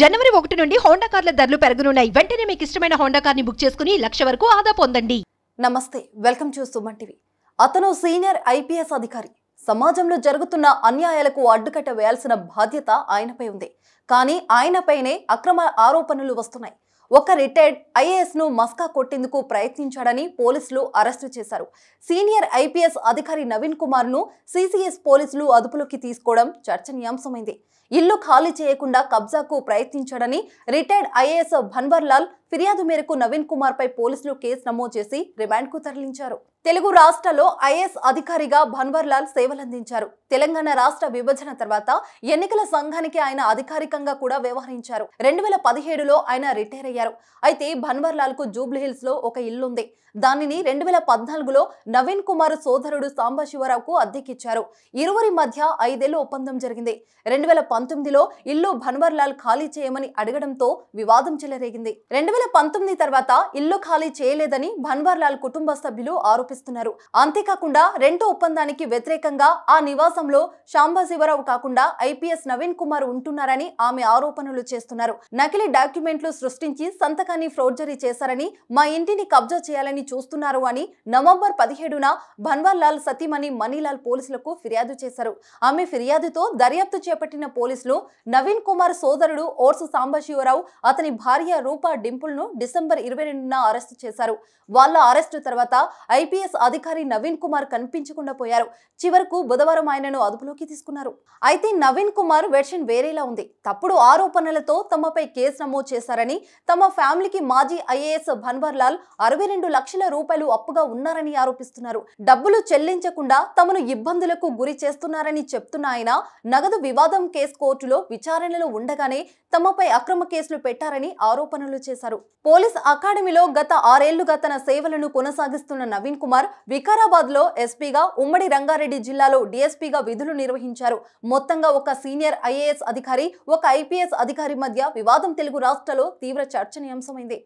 జనవరి ఒకటి నుండి హోండా కార్ల ధరలు పెరగనున్నాయి వెంటనే మీకు ఇష్టమైన హోండా కార్ని బుక్ చేసుకుని లక్ష వరకు ఆదా పొందండి నమస్తే వెల్కమ్ చూస్తూ మంటివి అతను సీనియర్ ఐపీఎస్ అధికారి సమాజంలో జరుగుతున్న అన్యాయాలకు అడ్డుకట్ట వేయాల్సిన బాధ్యత ఆయనపై ఉంది కానీ ఆయనపైనే అక్రమ ఆరోపణలు వస్తున్నాయి ఒక రిటైర్డ్ ఐఏఎస్ను మస్కా కొట్టేందుకు ప్రయత్నించాడని పోలీసులు అరెస్టు చేశారు సీనియర్ ఐపీఎస్ అధికారి నవీన్ కుమార్ను సీసీఎస్ పోలీసులు అదుపులోకి తీసుకోవడం చర్చనీయాంశమైంది ఇల్లు ఖాళీ చేయకుండా కబ్జాకు ప్రయత్నించాడని రిటైర్డ్ ఐఏఎస్ భన్వర్లాల్ ఫిర్యాదు మేరకు నవీన్ కుమార్ పై పోలీసులు కేసు నమోదు చేసి రిమాండ్ కు తరలించారు తెలుగు రాష్ట్రాల్లో ఐఏఎస్ అధికారిగా భన్వర్లాల్ సేవలందించారు తెలంగాణ రాష్ట్ర విభజన తర్వాత ఎన్నికల సంఘానికి ఆయన అధికారికంగా కూడా వ్యవహరించారు రెండు వేల పదిహేడులో ఆయన రిటైర్ అయ్యారు అయితే భన్వర్లాల్ కు జూబ్లీహిల్స్ లో ఒక ఇల్లుంది దానిని రెండు వేల పద్నాలుగులో నవీన్ కుమార్ సోదరుడు సాంబశివరావుకు అద్దెకిచ్చారు ఇరువురి మధ్య ఐదేళ్లు ఒప్పందం జరిగింది రెండు వేల పంతొమ్మిదిలో ఇల్లు భన్వర్లాల్ ఖాళీ చేయమని అడగడంతో వివాదం చెలరేగింది రెండు వేల పంతొమ్మిది తర్వాత ఇల్లు ఖాళీ చేయలేదని భన్వర్లాల్ కుటుంబ సభ్యులు ఆరోపిస్తున్నారు అంతేకాకుండా రెంటో ఒప్పందానికి వ్యతిరేకంగా ఆ నివాసంలో శాంబాజీవరావు కాకుండా ఐపీఎస్ నవీన్ కుమార్ ఉంటున్నారని ఆమె ఆరోపణలు చేస్తున్నారు నకిలీ డాక్యుమెంట్లు సృష్టించి సంతకాన్ని ఫ్రోడ్జరీ చేశారని మా ఇంటిని కబ్జా చేయాలని చూస్తున్నారు అని నవంబర్ పదిహేడున భన్వర్లాల్ సతీమణి మణిలాల్ పోలీసులకు ఫిర్యాదు చేశారు ఆమె ఫిర్యాదుతో దర్యాప్తు చేపట్టిన పోలీసులు నవీన్ కుమార్ సోదరుడు ఓర్సు సాంబశివరావు అతని భార్య రూపా డింపు నిందితులను డిసెంబర్ ఇరవై రెండున అరెస్టు చేశారు వాళ్ళ అరెస్టు తర్వాత ఐపీఎస్ అధికారి నవీన్ కుమార్ కనిపించకుండా పోయారు చివరకు బుధవారం ఆయనను అదుపులోకి తీసుకున్నారు అయితే నవీన్ కుమార్ వెర్షన్ వేరేలా ఉంది తప్పుడు ఆరోపణలతో తమపై కేసు నమోదు చేశారని తమ ఫ్యామిలీకి మాజీ ఐఏఎస్ భన్వర్ లాల్ అరవై రెండు లక్షల రూపాయలు అప్పుగా ఉన్నారని ఆరోపిస్తున్నారు డబ్బులు చెల్లించకుండా తమను ఇబ్బందులకు గురి చేస్తున్నారని చెప్తున్న ఆయన నగదు వివాదం కేసు కోర్టులో విచారణలో ఉండగానే తమపై అక్రమ కేసులు పెట్టారని ఆరోపణలు చేశారు చేశారు పోలీస్ అకాడమీలో గత ఆరేళ్లుగా తన సేవలను కొనసాగిస్తున్న నవీన్ కుమార్ వికారాబాద్ లో ఎస్పీగా ఉమ్మడి రంగారెడ్డి జిల్లాలో డీఎస్పీగా విధులు నిర్వహించారు మొత్తంగా ఒక సీనియర్ ఐఏఎస్ అధికారి ఒక ఐపీఎస్ అధికారి మధ్య వివాదం తెలుగు రాష్ట్రాల్లో తీవ్ర చర్చనీయాంశమైంది